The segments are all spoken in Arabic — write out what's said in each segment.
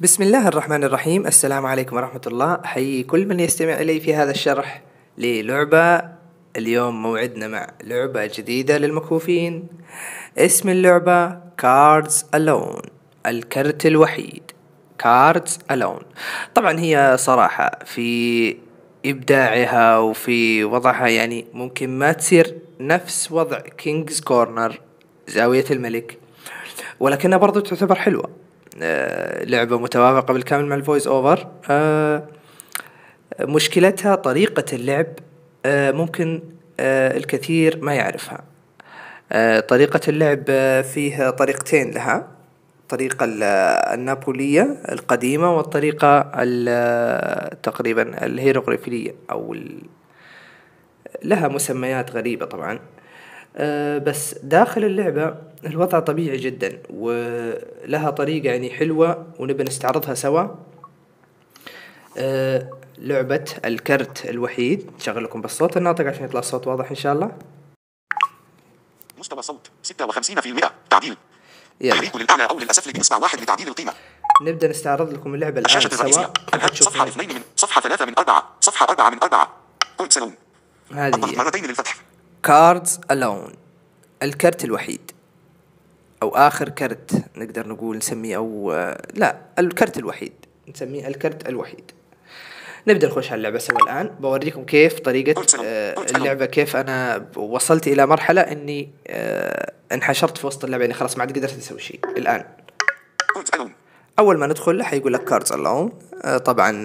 بسم الله الرحمن الرحيم السلام عليكم ورحمة الله أحيي كل من يستمع إلي في هذا الشرح للعبة اليوم موعدنا مع لعبة جديدة للمكفوفين اسم اللعبة Cards Alone الكرت الوحيد Cards Alone طبعا هي صراحة في إبداعها وفي وضعها يعني ممكن ما تصير نفس وضع كينجز كورنر زاوية الملك ولكنها برضو تعتبر حلوة آه، لعبة متوافقة بالكامل مع الفويس اوفر آه، مشكلتها طريقة اللعب آه، ممكن الكثير ما يعرفها طريقة اللعب فيها طريقتين لها الطريقة النابولية القديمة والطريقة تقريبا الهيروغليفية أو لها مسميات غريبة طبعا آه، بس داخل اللعبة الوضع طبيعي جدا ولها طريقة يعني حلوة ونبي نستعرضها سوا آه، لعبة الكرت الوحيد نشغل لكم بالصوت الناطق عشان يطلع الصوت واضح إن شاء الله مستوى صوت 56% تعديل يلا للأعلى أو للأسفل واحد لتعديل القيمة نبدأ نستعرض لكم اللعبة الآن الشاشة الرئيسية صفحة اثنين من صفحة ثلاثة من أربعة صفحة أربعة من أربعة كل سنون هذه مرتين للفتح كاردز ألون الكرت الوحيد أو آخر كرت نقدر نقول نسميه أو آه، لا الكرت الوحيد نسميه الكرت الوحيد نبدا نخش على اللعبه سوا الان بوريكم كيف طريقه آه، اللعبه كيف انا وصلت الى مرحله اني آه، انحشرت في وسط اللعبه يعني خلاص ما عاد قدرت اسوي شيء الان اول ما ندخل حيقول لك كاردز الون طبعا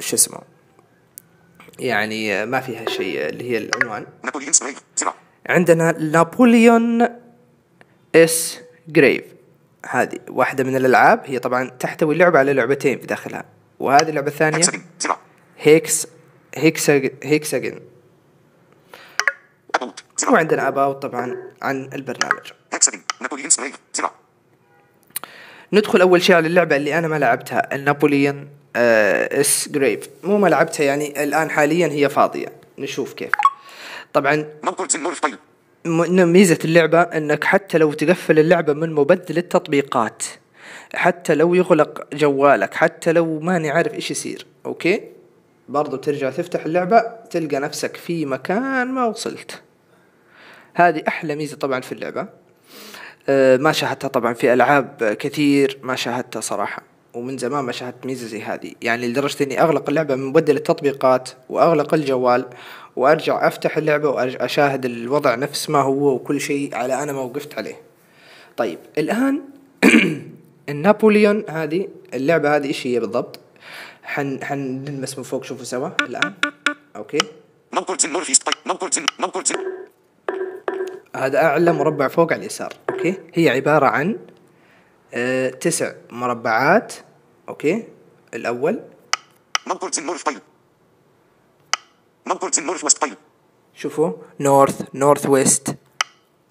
شو اسمه يعني ما فيها شيء اللي هي العنوان إيه؟ عندنا نابوليون اس جريف هذه واحدة من الألعاب هي طبعا تحتوي اللعبة على لعبتين في داخلها وهذه اللعبة الثانية هيكس هيكس اجن وعندنا أباوت طبعا عن البرنامج إيه؟ ندخل أول شيء على اللعبة اللي أنا ما لعبتها النابوليون آه، اس جريف مو ما لعبتها يعني الان حاليا هي فاضيه نشوف كيف طبعا ميزه اللعبه انك حتى لو تقفل اللعبه من مبدل التطبيقات حتى لو يغلق جوالك حتى لو ماني عارف ايش يصير اوكي برضو بترجع تفتح اللعبه تلقى نفسك في مكان ما وصلت هذه احلى ميزه طبعا في اللعبه آه، ما شاهدتها طبعا في العاب كثير ما شاهدتها صراحه ومن زمان ما شاهدت ميزه زي هذه يعني لدرجه اني اغلق اللعبه من مبدل التطبيقات واغلق الجوال وارجع افتح اللعبه واشاهد الوضع نفس ما هو وكل شيء على انا ما وقفت عليه طيب الان النابوليون هذه اللعبه هذه ايش هي بالضبط حن حنلمس من فوق شوفوا سوا الان اوكي طيب، هذا اعلى مربع فوق على اليسار اوكي هي عباره عن آه، تسع مربعات اوكي الاول طيب ويست طيب شوفوا نورث نورث ويست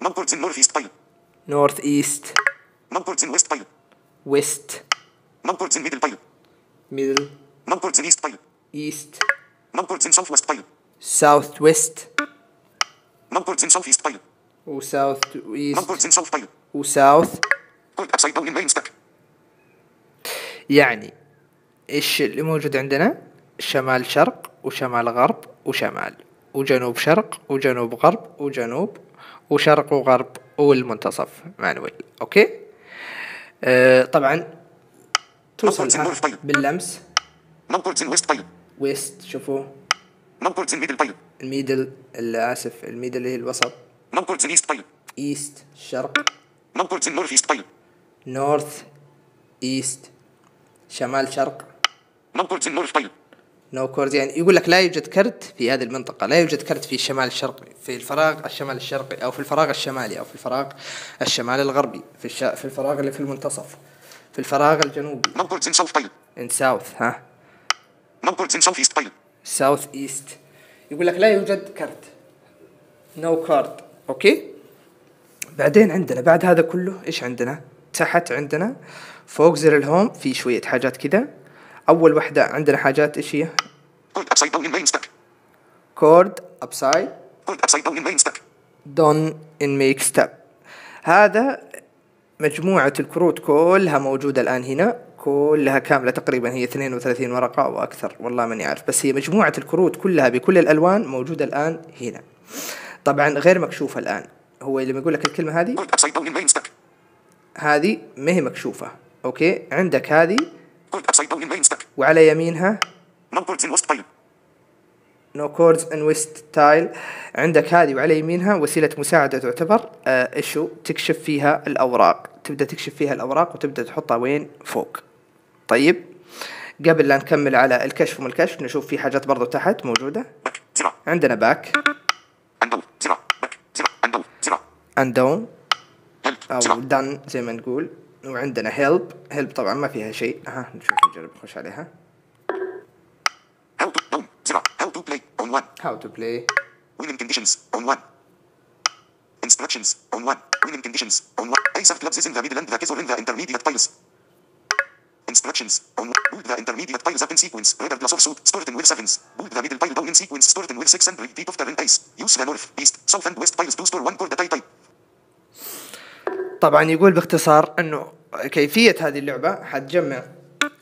نورث النورث ايست طيب نورث ايست منطقة ويست طيب ويست منطقة ميدل طيب ميدل منطقة ايست طيب ايست منطقة ساوث ويست طيب ساوث ويست ساوث ايست طيب وساوث ايست ساوث طيب وساوث يعني ايش اللي موجود عندنا شمال شرق وشمال غرب وشمال وجنوب شرق وجنوب غرب وجنوب وشرق وغرب والمنتصف مانويل اوكي آه طبعا توصل باللمس طيب. ويست شوفوا طيب. الميدل اسف الميدل اللي هي الوسط ايست طيب. الشرق نورث ايست شمال شرق نو ان نورث بايل نو كورد يعني يقول لك لا يوجد كرت في هذه المنطقة لا يوجد كرت في الشمال الشرقي في الفراغ الشمال الشرقي أو في الفراغ الشمالي أو في الفراغ الشمال الغربي في, الش... في الفراغ اللي في المنتصف في الفراغ الجنوبي نو كوردز ان ساوث بايل ان ساوث ها نو كوردز ان ساوث ايست بايل ساوث ايست يقول لك لا يوجد كرت نو كارد اوكي بعدين عندنا بعد هذا كله ايش عندنا تحت عندنا فوق زر الهوم في شوية حاجات كذا أول وحدة عندنا حاجات إيش هي؟ كورد أبسايد دون إن ميك ستيب هذا مجموعة الكروت كلها موجودة الآن هنا كلها كاملة تقريبا هي 32 ورقة أو أكثر والله ماني عارف بس هي مجموعة الكروت كلها بكل الألوان موجودة الآن هنا طبعا غير مكشوفة الآن هو لما يقول لك الكلمة هذه هذه ما هي مكشوفة أوكي عندك هذه وعلى يمينها نو كوردز ان ويست تايل عندك هذه وعلى يمينها وسيله مساعده تعتبر ايشو آه تكشف فيها الاوراق تبدا تكشف فيها الاوراق وتبدا تحطها وين فوق طيب قبل لا نكمل على الكشف وما الكشف نشوف في حاجات برضو تحت موجوده عندنا باك اندون او دن زي ما نقول وعندنا هيلب هيلب طبعا ما فيها شيء ها نشوف نجرب نخش عليها how to play winning conditions on one instructions on one winning conditions on one ace of clubs is in the middle and the case or in the intermediate tiles instructions on build the intermediate tiles up in sequence rather plus of suit starting with sevens build the middle tile down in sequence starting with six and repeat of turn ace use the north east south and west tiles to store one core the tie type طبعا يقول باختصار انه كيفيه هذه اللعبه حتجمع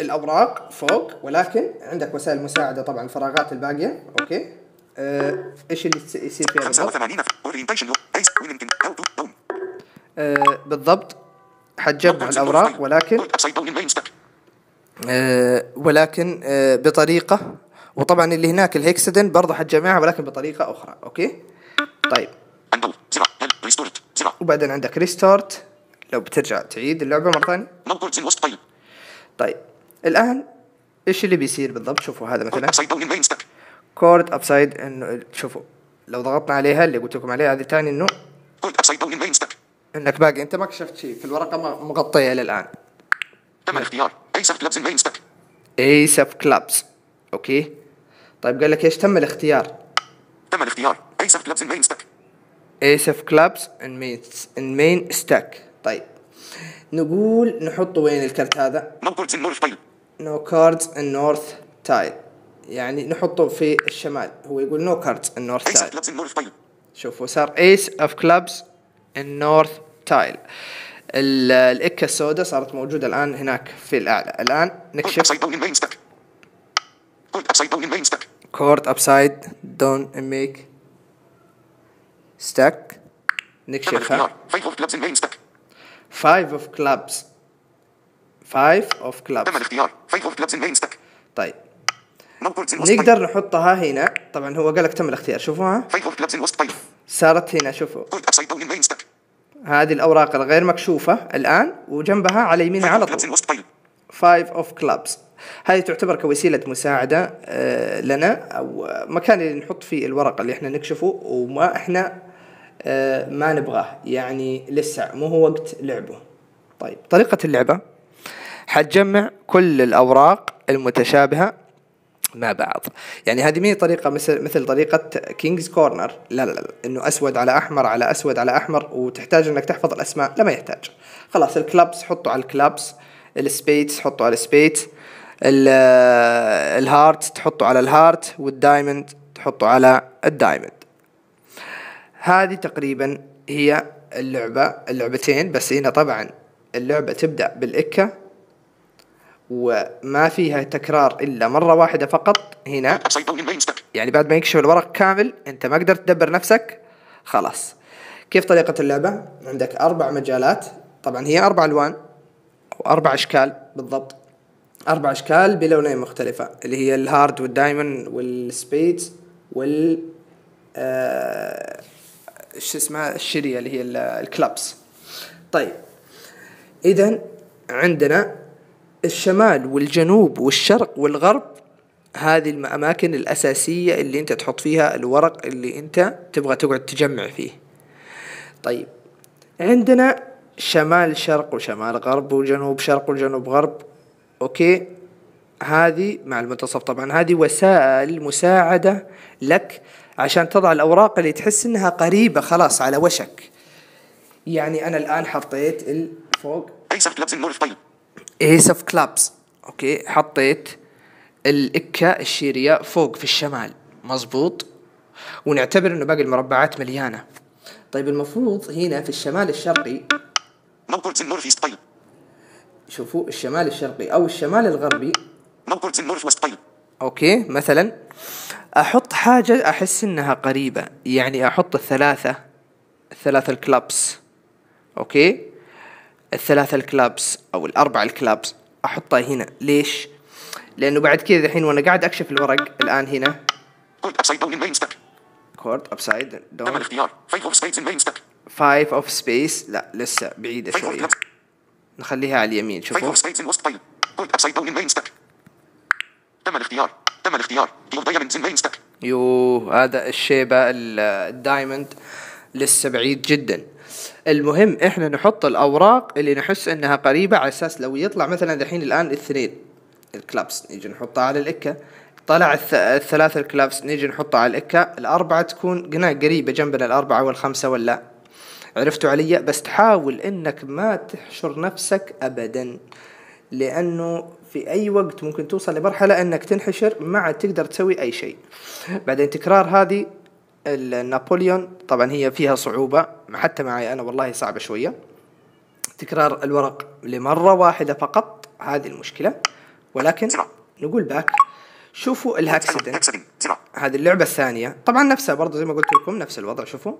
الاوراق فوق ولكن عندك وسائل مساعده طبعا الفراغات الباقيه اوكي آه، ايش اللي يصير فيها بالضبط؟ آه، بالضبط حتجمع الاوراق ولكن آه، ولكن بطريقه وطبعا اللي هناك الهكسدن برضه حتجمعها ولكن بطريقه اخرى اوكي طيب وبعدين عندك ريستورت لو بترجع تعيد اللعبة مرة ثانية طيب طيب الآن ايش اللي بيصير بالضبط شوفوا هذا مثلا كورد ابسايد انه شوفوا لو ضغطنا عليها اللي قلت لكم عليها هذه ثاني انه انك باقي انت ما كشفت شيء في الورقه ما مغطيه الى الان تم الاختيار ايس اوف كلابس اوكي طيب قال لك ايش تم الاختيار تم الاختيار ايس اوف ان مين ستك ايس اوف كلابس ان مين ان مين ستاك طيب نقول نحط وين الكرت هذا نو كاردز ان نورث تايل نو كاردز ان نورث تايل يعني نحطه في الشمال هو يقول نو كاردز ان نورث تايل شوفوا صار ايس اوف كلابز ان نورث تايل الاكه السوداء صارت موجوده الان هناك في الاعلى الان نكشف كورد ابسايد دون ميك ستاك نكشفها 5 of clubs 5 of clubs تم الاختيار 5 of clubs in main stack طيب نقدر نحطها هنا طبعا هو قال لك تم الاختيار شوفوها 5 of clubs in west طيب صارت هنا شوفوا هذه الاوراق الغير مكشوفه الان وجنبها على يمينها على طول 5 of clubs هذه تعتبر كوسيلة مساعدة آه، لنا أو مكان اللي نحط فيه الورقة اللي احنا نكشفه وما احنا آه، ما نبغاه يعني لسه مو هو وقت لعبه طيب طريقة اللعبة حتجمع كل الأوراق المتشابهة مع بعض يعني هذه مين طريقة مثل مثل طريقة كينجز كورنر لا لا لا انه اسود على احمر على اسود على احمر وتحتاج انك تحفظ الاسماء لا ما يحتاج خلاص الكلابس حطوا على الكلابس السبيتس حطوا على السبيتس آه، الهارت تحطوا على الهارت والدايموند تحطوا على الدايموند هذه تقريبا هي اللعبة اللعبتين بس هنا طبعا اللعبة تبدأ بالإكة وما فيها تكرار إلا مرة واحدة فقط هنا يعني بعد ما يكشف الورق كامل أنت ما قدرت تدبر نفسك خلاص كيف طريقة اللعبة؟ عندك أربع مجالات طبعا هي أربع ألوان وأربع أشكال بالضبط أربع أشكال بلونين مختلفة اللي هي الهارد والدايمون والسبيدز وال آه شو اسمها الشريه اللي هي الكلابس طيب اذا عندنا الشمال والجنوب والشرق والغرب هذه الأماكن الأساسية اللي أنت تحط فيها الورق اللي أنت تبغى تقعد تجمع فيه طيب عندنا شمال شرق وشمال غرب وجنوب شرق وجنوب غرب أوكي هذه مع المنتصف طبعا هذه وسائل مساعدة لك عشان تضع الأوراق اللي تحس إنها قريبة خلاص على وشك يعني أنا الآن حطيت فوق ايس اوف كلابس طيب ايس اوف كلابس أوكي حطيت الإكة الشيرية فوق في الشمال مظبوط ونعتبر إنه باقي المربعات مليانة طيب المفروض هنا في الشمال الشرقي نورث طيب شوفوا الشمال الشرقي أو الشمال الغربي نورث ويست طيب أوكي مثلا احط حاجة احس انها قريبة يعني احط الثلاثة الثلاثة الكلابس اوكي الثلاثة الكلابس او الاربعة الكلابس احطها هنا ليش لانه بعد كذا الحين وانا قاعد اكشف الورق الان هنا كورد ابسايد دون فايف اوف سبيس لا لسه بعيدة شوية نخليها على اليمين شوفوا تم الاختيار تم الاختيار ديور دايموند مين ستاك يوه هذا الشيبه الدايموند لسه بعيد جدا المهم احنا نحط الاوراق اللي نحس انها قريبه على اساس لو يطلع مثلا الحين الان الاثنين الكلابس نيجي نحطها على الاكه طلع الثلاثة الكلابس نيجي نحطها على الإكة الأربعة تكون قناة قريبة جنبنا الأربعة والخمسة ولا عرفتوا علي بس تحاول إنك ما تحشر نفسك أبدا لانه في اي وقت ممكن توصل لمرحله انك تنحشر ما عاد تقدر تسوي اي شيء بعدين تكرار هذه النابوليون طبعا هي فيها صعوبة حتى معي أنا والله صعبة شوية تكرار الورق لمرة واحدة فقط هذه المشكلة ولكن نقول باك شوفوا الهاكسدن هذه اللعبة الثانية طبعا نفسها برضو زي ما قلت لكم نفس الوضع شوفوا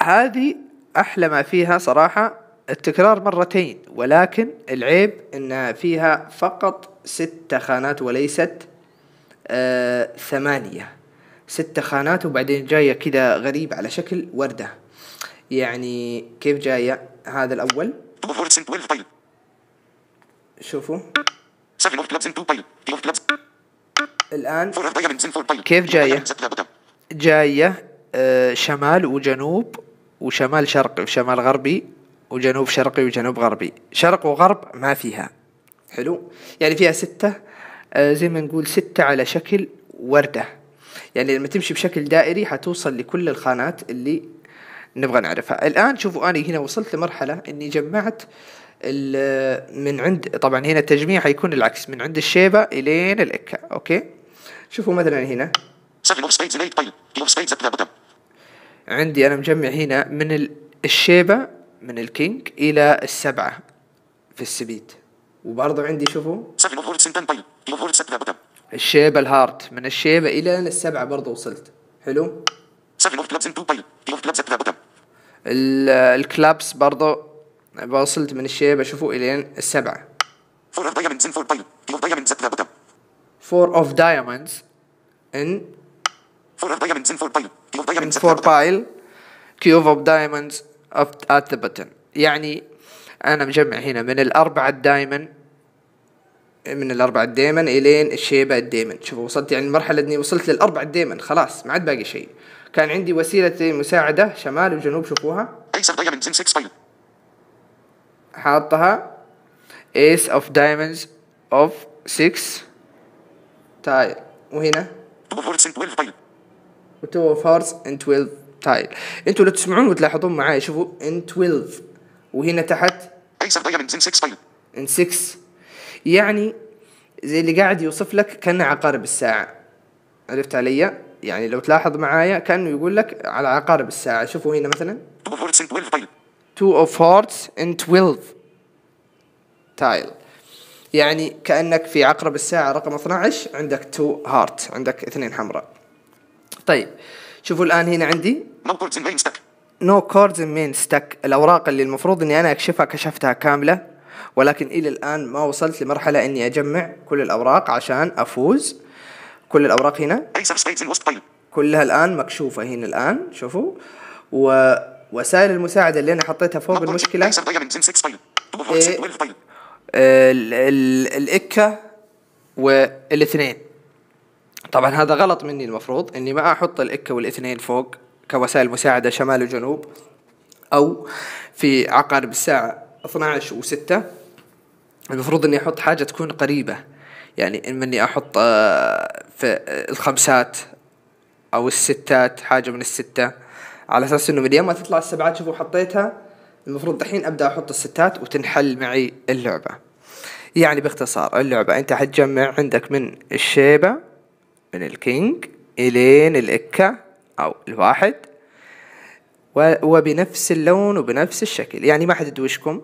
هذه أحلى ما فيها صراحة التكرار مرتين ولكن العيب انها فيها فقط ست خانات وليست آه ثمانية ست خانات وبعدين جاية كذا غريب على شكل وردة يعني كيف جاية هذا الأول شوفوا الآن كيف جاية جاية آه شمال وجنوب وشمال شرقي وشمال غربي وجنوب شرقي وجنوب غربي شرق وغرب ما فيها حلو يعني فيها ستة آه، زي ما نقول ستة على شكل وردة يعني لما تمشي بشكل دائري حتوصل لكل الخانات اللي نبغى نعرفها الآن شوفوا أنا هنا وصلت لمرحلة أني جمعت من عند طبعا هنا التجميع حيكون العكس من عند الشيبة إلين الإكة أوكي شوفوا مثلا هنا عندي أنا مجمع هنا من الشيبة من الكينج الى السبعه في السبيت وبرضه عندي شوفوا طيب. الشيبه الهارت من الشيبه الى السبعه برضه وصلت حلو طيب. الكلابس برضه وصلت من الشيبه شوفوا الين السبعه فور اوف دايموندز ان فور اوف دايموندز ان فور بايل كيوف اوف دايموندز at the بتن يعني انا مجمع هنا من الاربعة الدايمن من الاربعة الدايمن الين الشيبة الدايمن شوفوا وصلت يعني المرحلة اني وصلت للاربعة الدايمن خلاص ما عاد باقي شيء كان عندي وسيلة مساعدة شمال وجنوب شوفوها حاطها ايس اوف دايمنز اوف 6 تايل وهنا 2 4 Hearts 12 تايل 2 12 تايل انتوا لو تسمعون وتلاحظون معايا شوفوا ان 12 وهنا تحت ان 6 يعني زي اللي قاعد يوصف لك كان عقارب الساعة عرفت علي؟ يعني لو تلاحظ معايا كانه يقول لك على عقارب الساعة شوفوا هنا مثلا 2 of hearts in 12 تايل يعني كأنك في عقرب الساعة رقم 12 عندك 2 هارت عندك اثنين حمراء طيب شوفوا الان هنا عندي نو كوردز مين ستك الاوراق اللي المفروض اني انا اكشفها كشفتها كامله ولكن الى الان ما وصلت لمرحله اني اجمع كل الاوراق عشان افوز كل الاوراق هنا كلها الان مكشوفه هنا الان شوفوا ووسائل المساعده اللي انا حطيتها فوق المشكله إيه. آه، الاكه والاثنين طبعا هذا غلط مني المفروض اني ما احط الاكه والاثنين فوق كوسائل مساعده شمال وجنوب او في عقارب الساعه 12 و6 المفروض اني احط حاجه تكون قريبه يعني اما اني احط آه، في الخمسات او الستات حاجه من السته على اساس انه من يوم ما تطلع السبعات شوفوا حطيتها المفروض دحين ابدا احط الستات وتنحل معي اللعبه يعني باختصار اللعبه انت حتجمع عندك من الشيبه من الكينج إلين الإكة أو الواحد وبنفس اللون وبنفس الشكل يعني ما حد وشكم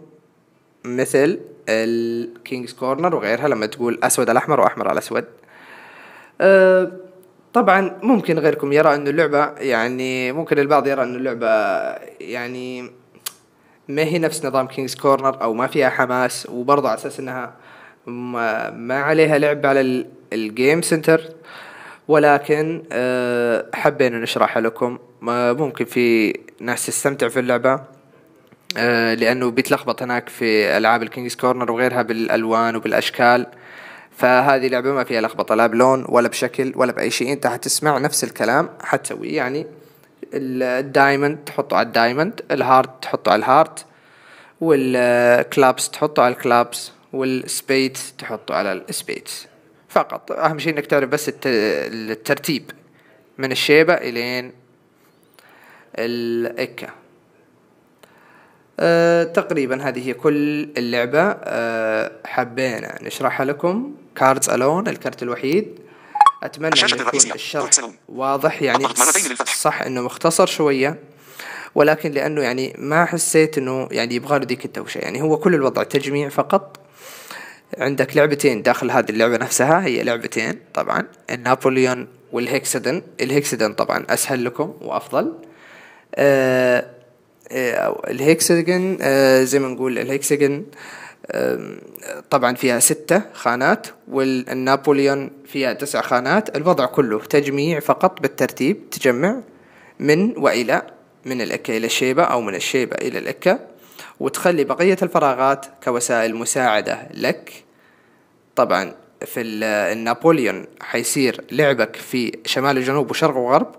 مثل الكينجز كورنر وغيرها لما تقول أسود على أحمر وأحمر على أسود أه، طبعا ممكن غيركم يرى أن اللعبة يعني ممكن البعض يرى أن اللعبة يعني ما هي نفس نظام كينجز كورنر أو ما فيها حماس وبرضه على أساس أنها ما عليها لعب على الجيم سنتر ولكن آه، حبينا نشرحها لكم ممكن في ناس تستمتع في اللعبة آه، لأنه بيتلخبط هناك في ألعاب الكينجز كورنر وغيرها بالألوان وبالأشكال فهذه لعبة ما فيها لخبطة لا بلون ولا بشكل ولا بأي شيء أنت حتسمع نفس الكلام حتسويه يعني الدايموند تحطه على الدايموند الهارت تحطه على الهارت والكلابس تحطه على الكلابس والسبيت تحطه على السبيت فقط اهم شيء انك تعرف بس الترتيب من الشيبة الين الاكة أه تقريبا هذه هي كل اللعبة أه حبينا نشرحها لكم كاردز الون الكرت الوحيد اتمنى ان يكون الشرح واضح يعني صح انه مختصر شوية ولكن لانه يعني ما حسيت انه يعني يبغى له ذيك التوشه يعني هو كل الوضع تجميع فقط عندك لعبتين داخل هذه اللعبة نفسها هي لعبتين طبعا النابوليون والهكسدن الهكسدن طبعا أسهل لكم وأفضل آه, آه، الهكسجن آه زي ما نقول الهكسجن آه طبعا فيها ستة خانات والنابوليون فيها تسع خانات الوضع كله تجميع فقط بالترتيب تجمع من وإلى من الأكة إلى الشيبة أو من الشيبة إلى الأكة وتخلي بقية الفراغات كوسائل مساعدة لك طبعا في النابوليون حيصير لعبك في شمال وجنوب وشرق وغرب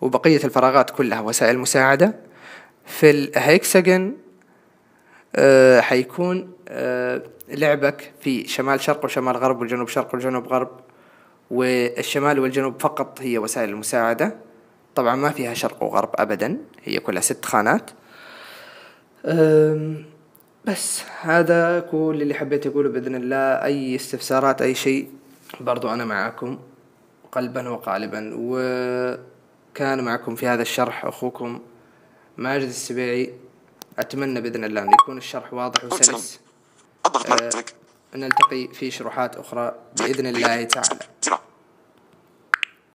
وبقية الفراغات كلها وسائل مساعدة في الهيكسجن أه حيكون أه لعبك في شمال شرق وشمال غرب والجنوب شرق والجنوب غرب والشمال والجنوب فقط هي وسائل المساعدة طبعا ما فيها شرق وغرب أبدا هي كلها ست خانات بس هذا كل اللي حبيت اقوله باذن الله اي استفسارات اي شيء برضو انا معاكم قلبا وقالبا وكان معكم في هذا الشرح اخوكم ماجد السبيعي اتمنى باذن الله ان يكون الشرح واضح وسلس أه نلتقي في شروحات اخرى باذن الله تعالى